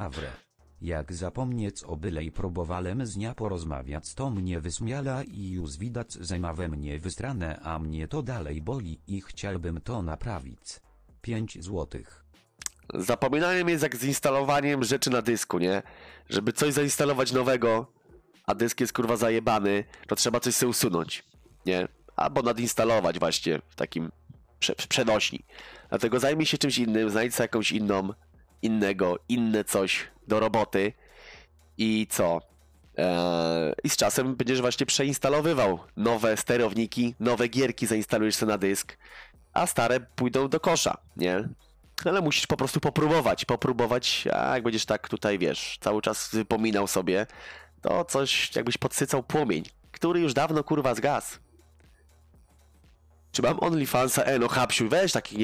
Awre. Jak zapomnieć o bylej próbowałem z nia porozmawiać to mnie wysmiala i już widać że we mnie wystrane a mnie to dalej boli i chciałbym to naprawić. 5 złotych. Zapominaniem jest jak z instalowaniem rzeczy na dysku, nie? Żeby coś zainstalować nowego, a dysk jest kurwa zajebany, to trzeba coś sobie usunąć, nie? Albo nadinstalować właśnie w takim prze przenośni. Dlatego zajmij się czymś innym, znajdź sobie jakąś inną innego, inne coś do roboty i co? E, I z czasem będziesz właśnie przeinstalowywał nowe sterowniki, nowe gierki zainstalujesz sobie na dysk, a stare pójdą do kosza, nie? Ale musisz po prostu popróbować, popróbować, a jak będziesz tak tutaj, wiesz, cały czas wypominał sobie, to coś jakbyś podsycał płomień, który już dawno kurwa zgasł. Czy mam OnlyFansa? E, no hapsiu, weź taki